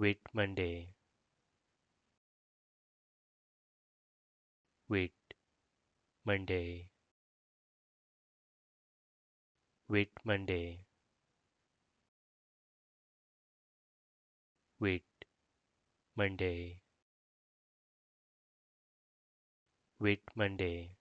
Wait Monday Wait Monday Wait Monday Wait Monday Wait Monday